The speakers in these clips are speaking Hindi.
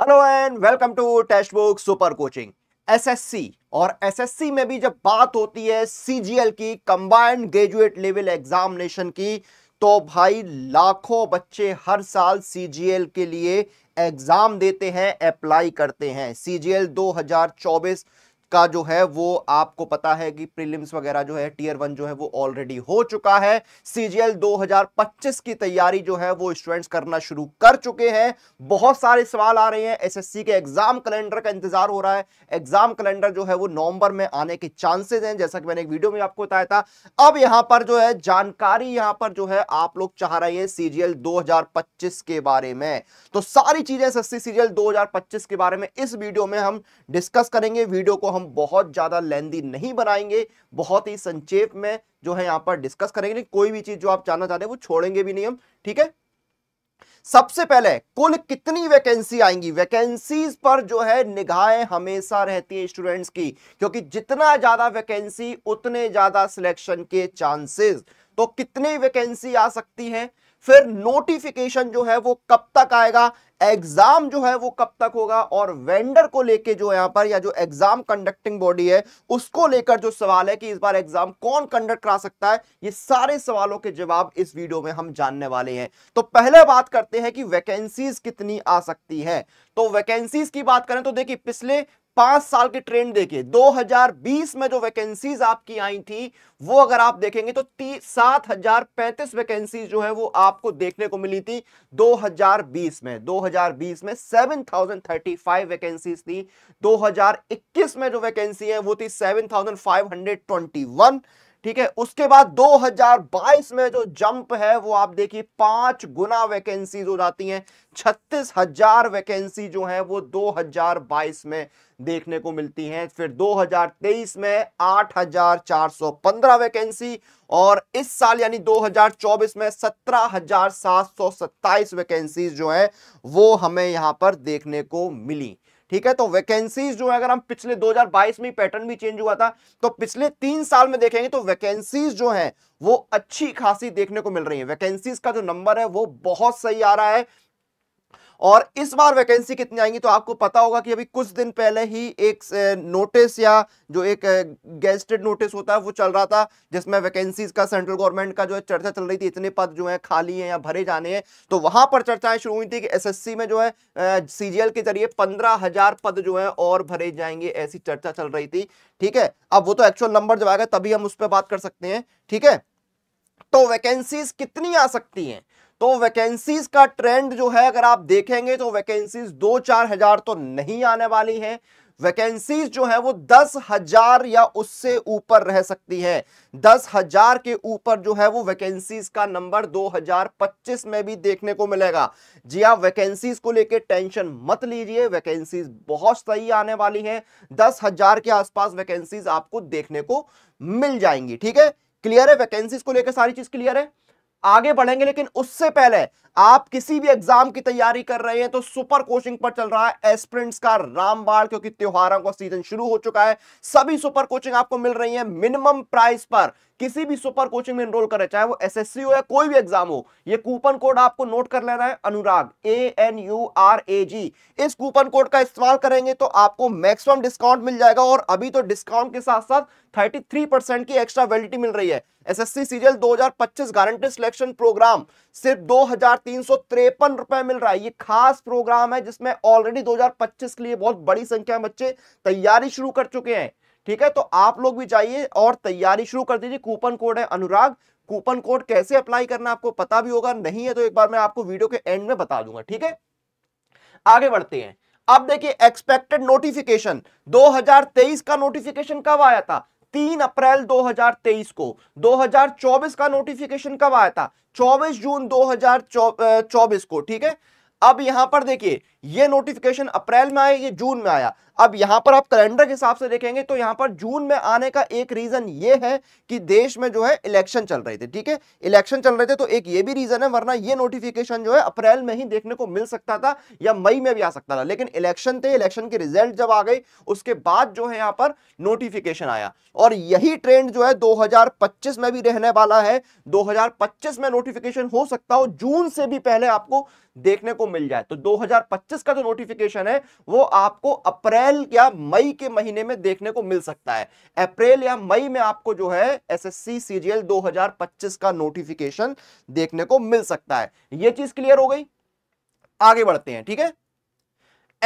hello and welcome to Testbook super coaching SSC और एसएससी में भी जब बात होती है सीजीएल की कंबाइंड ग्रेजुएट लेवल एग्जामिनेशन की तो भाई लाखों बच्चे हर साल सीजीएल के लिए एग्जाम देते हैं अप्लाई करते हैं सीजीएल 2024 का जो है वो आपको पता है कि प्रीलिम्स वगैरह जो है टीयर वन जो है वो ऑलरेडी हो चुका है सीजीएल 2025 की तैयारी जो है वो स्टूडेंट्स करना शुरू कर चुके हैं बहुत सारे सवाल आ रहे हैं एसएससी के एग्जाम कैलेंडर का इंतजार हो रहा है एग्जाम कैलेंडर जो है वो नवंबर में आने के चांसेज हैं जैसा कि मैंने एक वीडियो में आपको बताया था अब यहां पर जो है जानकारी यहां पर जो है आप लोग चाह रहे हैं सीजीएल दो के बारे में तो सारी चीजें एस सीजीएल 2025 के बारे में इस वीडियो में हम डिस्कस करेंगे वीडियो को हम हम बहुत ज़्यादा लेंदी नहीं बनाएंगे बहुत ही संक्षेप में जो है यहां पर डिस्कस करेंगे कोई भी चीज़ जो आप जानना चाहते हैं वो छोड़ेंगे भी नहीं हम ठीक है सबसे पहले कुल कितनी वैकेंसी आएंगी वैकेंसीज पर जो है निगाहें हमेशा रहती है स्टूडेंट्स की क्योंकि जितना ज्यादा वैकेंसी उतने ज्यादा सिलेक्शन के चांसेस तो कितनी वैकेंसी आ सकती है फिर नोटिफिकेशन जो है वो कब तक आएगा एग्जाम जो है वो कब तक होगा और वेंडर को लेके जो यहां पर या जो एग्जाम कंडक्टिंग बॉडी है उसको लेकर जो सवाल है कि इस बार एग्जाम कौन कंडक्ट करा सकता है ये सारे सवालों के जवाब इस वीडियो में हम जानने वाले हैं तो पहले बात करते हैं कि वैकेंसीज कितनी आ सकती है तो वैकेंसीज की बात करें तो देखिए पिछले पांच साल की ट्रेंड देखिए 2020 में जो वैकेंसीज आपकी आई थी वो अगर आप देखेंगे तो सात हजार पैंतीस वैकेंसी जो है वो आपको देखने को मिली थी 2020 में 2020 में 7035 वैकेंसीज थी 2021 में जो वैकेंसी है वो थी 7521 ठीक है उसके बाद 2022 में जो जंप है वो आप देखिए पांच गुना वैकेंसी हो जाती हैं छत्तीस हजार वैकेंसी जो है वो 2022 में देखने को मिलती हैं फिर 2023 में 8,415 वैकेंसी और इस साल यानी 2024 में 17,727 वैकेंसीज जो है वो हमें यहां पर देखने को मिली ठीक है तो वैकेंसीज जो है अगर हम पिछले 2022 में पैटर्न भी चेंज हुआ था तो पिछले तीन साल में देखेंगे तो वैकेंसीज जो है वो अच्छी खासी देखने को मिल रही है वैकेंसीज का जो नंबर है वो बहुत सही आ रहा है और इस बार वैकेंसी कितनी आएंगी तो आपको पता होगा कि अभी कुछ दिन पहले ही एक नोटिस या जो एक गेस्टेड नोटिस होता है वो चल रहा था जिसमें वैकेंसीज का सेंट्रल गवर्नमेंट का जो है चर्चा चल रही थी इतने पद जो है खाली हैं या भरे जाने हैं तो वहां पर चर्चाएं शुरू हुई थी कि एस में जो है सीजीएल के जरिए पंद्रह हजार पद जो है और भरे जाएंगे ऐसी चर्चा चल रही थी ठीक है अब वो तो एक्चुअल नंबर जब आएगा तभी हम उस पर बात कर सकते हैं ठीक है तो वैकेंसीज कितनी आ सकती हैं तो वैकेंसीज का ट्रेंड जो है अगर आप देखेंगे तो वैकेंसीज दो चार हजार तो नहीं आने वाली हैं वैकेंसीज जो है वो दस हजार या उससे ऊपर रह सकती है दस हजार के ऊपर जो है वो वैकेंसीज का नंबर 2025 में भी देखने को मिलेगा जी आप हाँ, वैकेंसीज को लेके टेंशन मत लीजिए वैकेंसीज बहुत सही आने वाली हैं दस हजार के आसपास वैकेंसीज आपको देखने को मिल जाएंगी ठीक है क्लियर है वैकेंसीज को लेकर सारी चीज क्लियर है आगे बढ़ेंगे लेकिन उससे पहले आप किसी भी एग्जाम की तैयारी कर रहे हैं तो सुपर कोचिंग पर चल रहा है एस्प्रिंट्स का रामबाड़ क्योंकि त्योहारों का सीजन शुरू हो चुका है सभी सुपर कोचिंग आपको मिल रही है मिनिमम प्राइस पर किसी भी सुपर कोचिंग में एनरोल करे चाहे वो एसएससी हो या कोई भी एग्जाम हो ये कूपन कोड आपको नोट कर लेना है Anurag A N U R A G इस कूपन कोड का इस्तेमाल करेंगे तो आपको मैक्सिमम डिस्काउंट मिल जाएगा और अभी तो डिस्काउंट के साथ साथ 33% की एक्स्ट्रा वैलिडिटी मिल रही है SSC CGL 2025 guarantee selection program सिर्फ दो रुपए मिल रहा है ये खास प्रोग्राम है जिसमें ऑलरेडी 2025 के लिए बहुत बड़ी संख्या में बच्चे तैयारी शुरू कर चुके हैं ठीक है तो आप लोग भी जाइए और तैयारी शुरू कर दीजिए कूपन कोड है अनुराग कूपन कोड कैसे अप्लाई करना आपको पता भी होगा नहीं है तो एक बार मैं आपको वीडियो के एंड में बता दूंगा ठीक है आगे बढ़ते हैं अब देखिए एक्सपेक्टेड नोटिफिकेशन 2023 का नोटिफिकेशन कब आया था तीन अप्रैल 2023 को 2024 का नोटिफिकेशन कब आया था 24 जून 2024 को ठीक है अब यहां पर देखिए ये नोटिफिकेशन अप्रैल में आया ये जून में आया अब यहां पर आप कैलेंडर के हिसाब से देखेंगे तो यहां पर जून में आने का एक रीजन ये है कि देश में जो है इलेक्शन चल रहे थे ठीक है इलेक्शन चल रहे थे तो एक ये भी रीजन है वरना ये नोटिफिकेशन जो है अप्रैल में ही देखने को मिल सकता था या मई में भी आ सकता था लेकिन इलेक्शन थे इलेक्शन के रिजल्ट जब आ गई उसके बाद जो है यहाँ पर नोटिफिकेशन आया और यही ट्रेंड जो है दो में भी रहने वाला है दो में नोटिफिकेशन हो सकता हो जून से भी पहले आपको देखने को मिल जाए तो दो का जो नोटिफिकेशन है वो आपको अप्रैल अप्रैल या मई के महीने में देखने को मिल सकता है अप्रैल या मई में आपको जो है एसएससी सीजीएल 2025 का नोटिफिकेशन देखने को मिल सकता है यह चीज क्लियर हो गई आगे बढ़ते हैं ठीक है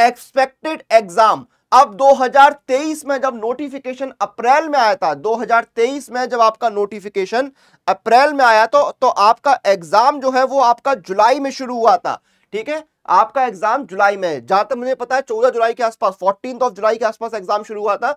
एक्सपेक्टेड एग्जाम अब 2023 में जब नोटिफिकेशन अप्रैल में आया था 2023 में जब आपका नोटिफिकेशन अप्रैल में आया तो तो आपका एग्जाम जो है वो आपका जुलाई में शुरू हुआ था ठीक है आपका एग्जाम जुलाई में है जहां तक मुझे पता है चौदह जुलाई के आसपास फोर्टीन ऑफ जुलाई के आसपास एग्जाम शुरू हुआ था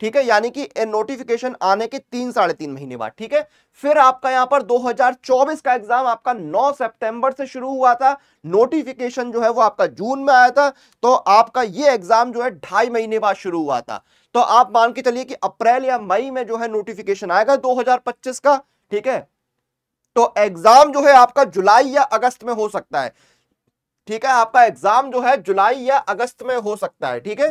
ठीक है यानी कि नोटिफिकेशन आने के तीन साढ़े तीन महीने बाद ठीक है फिर आपका यहां पर 2024 का एग्जाम आपका 9 सितंबर से शुरू हुआ था नोटिफिकेशन जो है वो आपका जून में आया था तो आपका ये एग्जाम जो है ढाई महीने बाद शुरू हुआ था तो आप मान के चलिए कि अप्रैल या मई में जो है नोटिफिकेशन आएगा दो का ठीक है तो एग्जाम जो है आपका जुलाई या अगस्त में हो सकता है ठीक है आपका एग्जाम जो है जुलाई या अगस्त में हो सकता है ठीक है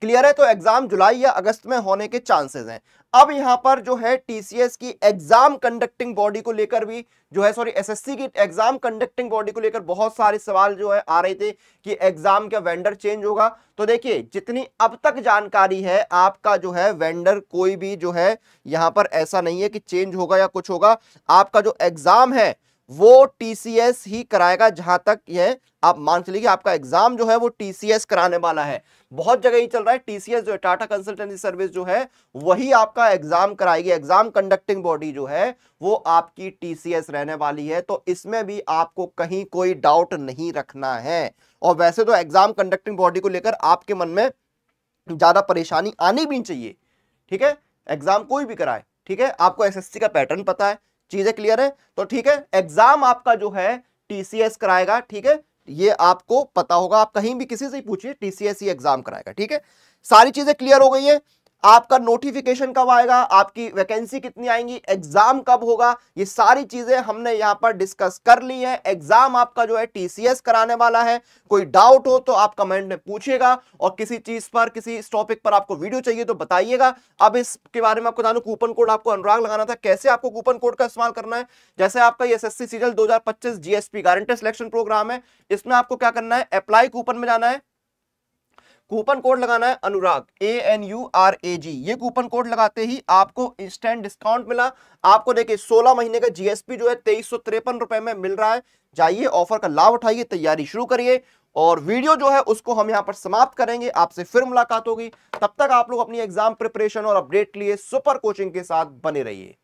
क्लियर है तो एग्जाम जुलाई या अगस्त में होने के चांसेस हैं अब यहां पर जो है टीसीएस की एग्जाम कंडक्टिंग बॉडी को लेकर भी जो है सॉरी एसएससी की एग्जाम कंडक्टिंग बॉडी को लेकर बहुत सारे सवाल जो है आ रहे थे कि एग्जाम का वेंडर चेंज होगा तो देखिए जितनी अब तक जानकारी है आपका जो है वेंडर कोई भी जो है यहां पर ऐसा नहीं है कि चेंज होगा या कुछ होगा आपका जो एग्जाम है वो टीसीएस ही कराएगा जहां तक यह आप मान चलिए कि आपका एग्जाम जो है वो टीसीएस कराने वाला है बहुत जगह ही चल रहा है टीसीएस जो है टाटा कंसल्टेंसी सर्विस जो है वही आपका एग्जाम कराएगी एग्जाम कंडक्टिंग बॉडी जो है वो आपकी टीसीएस रहने वाली है तो इसमें भी आपको कहीं कोई डाउट नहीं रखना है और वैसे तो एग्जाम कंडक्टिंग बॉडी को लेकर आपके मन में ज्यादा परेशानी आनी भी चाहिए ठीक है एग्जाम कोई भी कराए ठीक है आपको एसएससी का पैटर्न पता है चीजें क्लियर है तो ठीक है एग्जाम आपका जो है टीसीएस कराएगा ठीक है ये आपको पता होगा आप कहीं भी किसी से पूछिए टीसीएस ही एग्जाम कराएगा ठीक है सारी चीजें क्लियर हो गई है आपका नोटिफिकेशन कब आएगा आपकी वैकेंसी कितनी आएंगी एग्जाम कब होगा ये सारी चीजें हमने यहाँ पर डिस्कस कर ली है एग्जाम आपका जो है टीसीएस कराने वाला है कोई डाउट हो तो आप कमेंट में पूछिएगा और किसी चीज पर किसी टॉपिक पर आपको वीडियो चाहिए तो बताइएगा अब इसके बारे में आपको जानू कूपन कोड आपको अनुराग लगाना था कैसे आपको कूपन कोड का इस्तेमाल करना है जैसे आपका एस एस सी सीजल दो हजार पच्चीस जीएसपी गारंटी सिलेक्शन प्रोग्राम है इसमें आपको क्या करना है अप्लाई कूपन में जाना है कूपन कोड लगाना है Anurag A N U R A G ये कूपन कोड लगाते ही आपको इंस्टेंट डिस्काउंट मिला आपको देखिए 16 महीने का जीएसपी जो है तेईस रुपए में मिल रहा है जाइए ऑफर का लाभ उठाइए तैयारी शुरू करिए और वीडियो जो है उसको हम यहाँ पर समाप्त करेंगे आपसे फिर मुलाकात होगी तब तक आप लोग अपनी एग्जाम प्रिपरेशन और अपडेट के लिए सुपर कोचिंग के साथ बने रहिए